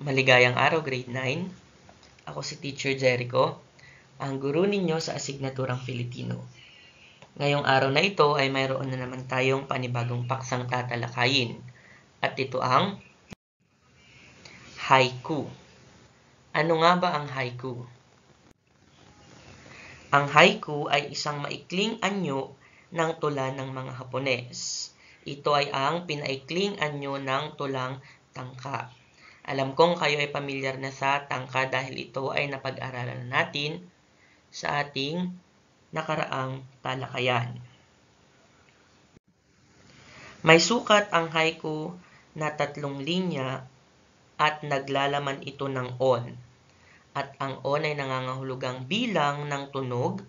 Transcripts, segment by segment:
Maligayang araw, grade 9. Ako si Teacher Jericho, ang guru ninyo sa asignaturang Filipino. Ngayong araw na ito ay mayroon na naman tayong panibagong paksang tatalakayin. At ito ang haiku. Ano nga ba ang haiku? Ang haiku ay isang maikling anyo ng tula ng mga Hapones. Ito ay ang pinaikling anyo ng tulang tangka alam kong kayo ay pamilyar na sa tangka dahil ito ay napag-aralan natin sa ating nakaraang talakayan. May sukat ang haiku na tatlong linya at naglalaman ito ng on. At ang on ay nangangahulugang bilang ng tunog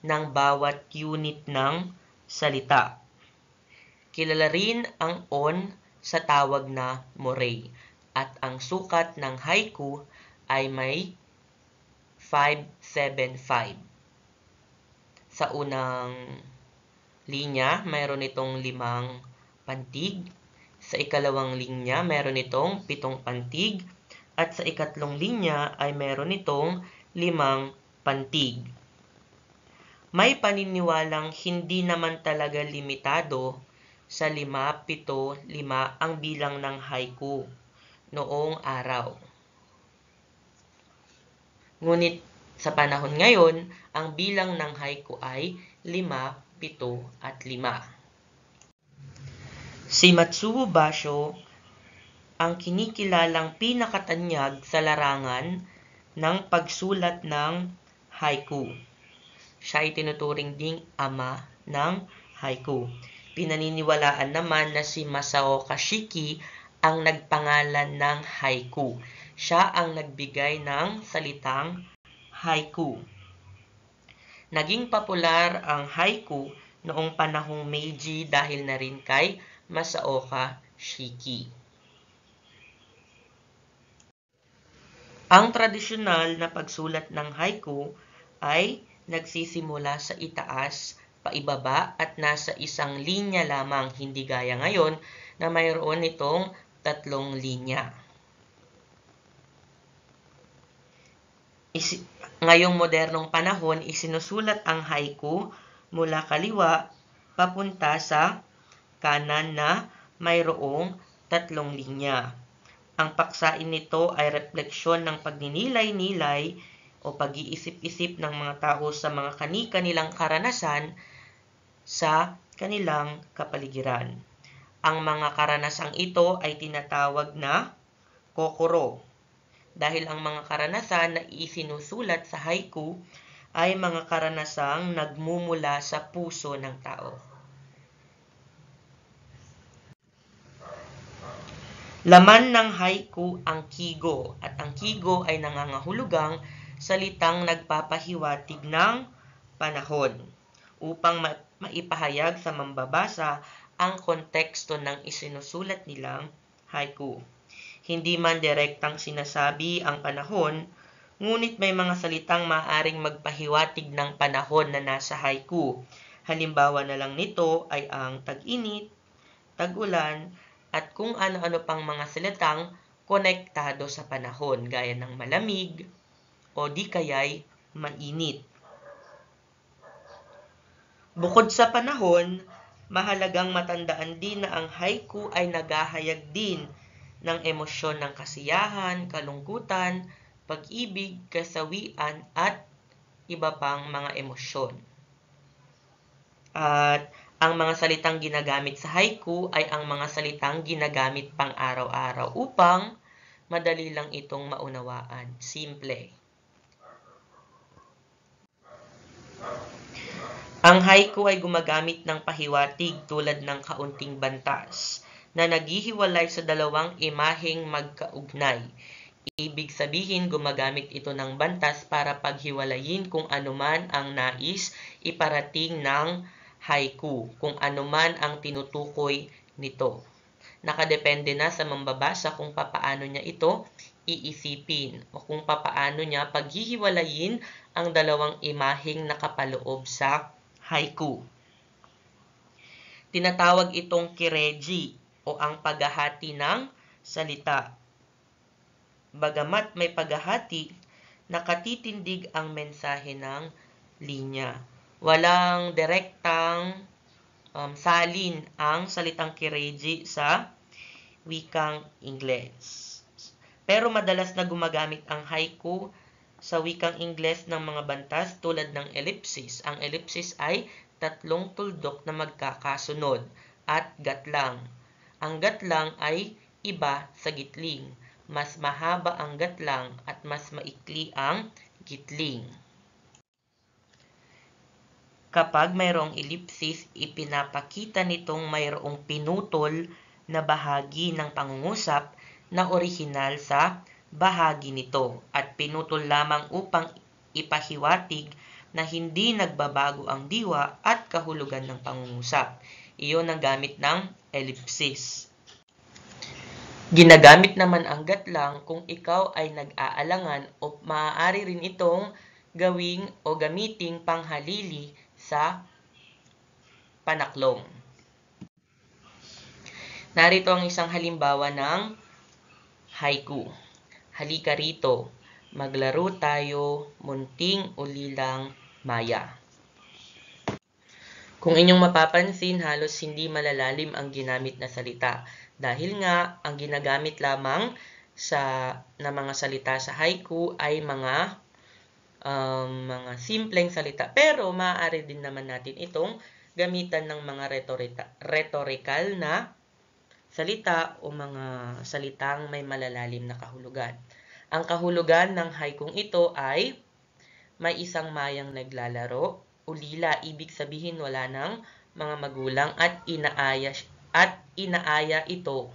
ng bawat unit ng salita. Kilala rin ang on sa tawag na moray at ang sukat ng haiku ay may 575. Sa unang linya, mayroon itong limang pantig. Sa ikalawang linya, mayroon itong pitong pantig. At sa ikatlong linya ay mayroon itong limang pantig. May paniniwalang hindi naman talaga limitado sa lima, pito, lima ang bilang ng haiku noong araw. Ngunit sa panahon ngayon, ang bilang ng haiku ay 5, 7 at 5. Si Matsuo Basho ang kinikilalang pinakatanyag sa larangan ng pagsulat ng haiku. Siya ay tinuturing ding ama ng haiku. Pinaniniwalaan naman na si Masao Kashiki ang nagpangalan ng haiku. Siya ang nagbigay ng salitang haiku. Naging popular ang haiku noong panahong Meiji dahil na rin kay Masaoka Shiki. Ang tradisyonal na pagsulat ng haiku ay nagsisimula sa itaas, paibaba at nasa isang linya lamang hindi gaya ngayon na mayroon itong tatlong linya. Isi Ngayong modernong panahon, isinusulat ang haiku mula kaliwa papunta sa kanan na mayroong tatlong linya. Ang paksain nito ay refleksyon ng pagninilay-nilay o pag-iisip-isip ng mga tao sa mga kani-kanilang karanasan sa kanilang kapaligiran. Ang mga karanasang ito ay tinatawag na kokoro. Dahil ang mga karanasan na isinusulat sa haiku ay mga karanasang nagmumula sa puso ng tao. Laman ng haiku ang kigo at ang kigo ay nangangahulugang salitang nagpapahiwatig ng panahon upang maipahayag sa mambabasa ang konteksto ng isinusulat nilang haiku. Hindi man direktang sinasabi ang panahon, ngunit may mga salitang maaring magpahiwatig ng panahon na nasa haiku. Halimbawa na lang nito ay ang tag-init, tag-ulan, at kung ano-ano pang mga salitang konektado sa panahon gaya ng malamig o di kaya'y mainit. Bukod sa panahon, mahalagang matandaan din na ang haiku ay nagahayag din ng emosyon ng kasiyahan, kalungkutan, pag-ibig, kasawian, at iba pang mga emosyon. At ang mga salitang ginagamit sa haiku ay ang mga salitang ginagamit pang araw-araw upang madali lang itong maunawaan, simple. Ang haiku ay gumagamit ng pahiwatig tulad ng kaunting bantas na naghihiwalay sa dalawang imaheng magkaugnay. Ibig sabihin, gumagamit ito ng bantas para paghiwalayin kung anuman ang nais iparating ng haiku, kung anuman ang tinutukoy nito. Nakadepende na sa mambabasa kung papaano niya ito iisipin o kung papaano niya paghihiwalayin ang dalawang imaheng nakapaloob sa haiku. Tinatawag itong kireji o ang paghahati ng salita. Bagamat may paghahati, nakatitindig ang mensahe ng linya. Walang direktang um, salin ang salitang kireji sa wikang Ingles. Pero madalas na gumagamit ang haiku sa wikang Ingles ng mga bantas tulad ng ellipsis. Ang ellipsis ay tatlong tuldok na magkakasunod at gatlang. Ang gatlang ay iba sa gitling. Mas mahaba ang gatlang at mas maikli ang gitling. Kapag mayroong ellipsis, ipinapakita nitong mayroong pinutol na bahagi ng pangungusap na orihinal sa bahagi nito at pinutol lamang upang ipahiwatig na hindi nagbabago ang diwa at kahulugan ng pangungusap. Iyon ang gamit ng ellipsis. Ginagamit naman ang gatlang kung ikaw ay nag-aalangan o maaari rin itong gawing o gamiting panghalili sa panaklong. Narito ang isang halimbawa ng haiku. Halika rito, maglaro tayo munting ulilang maya. Kung inyong mapapansin, halos hindi malalalim ang ginamit na salita dahil nga ang ginagamit lamang sa na mga salita sa haiku ay mga um, mga simpleng salita. Pero maaari din naman natin itong gamitan ng mga retorika, rhetorical na salita o mga salitang may malalalim na kahulugan. Ang kahulugan ng haikong ito ay may isang mayang naglalaro, ulila, ibig sabihin wala ng mga magulang at inaaya, at inaaya ito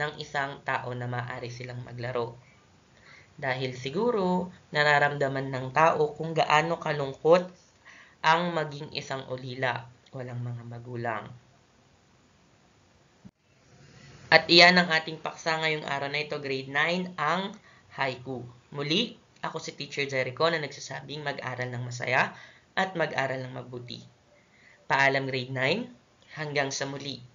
ng isang tao na maaari silang maglaro. Dahil siguro, nararamdaman ng tao kung gaano kalungkot ang maging isang ulila, walang mga magulang. At iyan ang ating paksa ngayong araw na ito, grade 9, ang haiku. Muli, ako si Teacher Jericho na nagsasabing mag-aral ng masaya at mag-aral ng mabuti. Paalam grade 9, hanggang sa muli.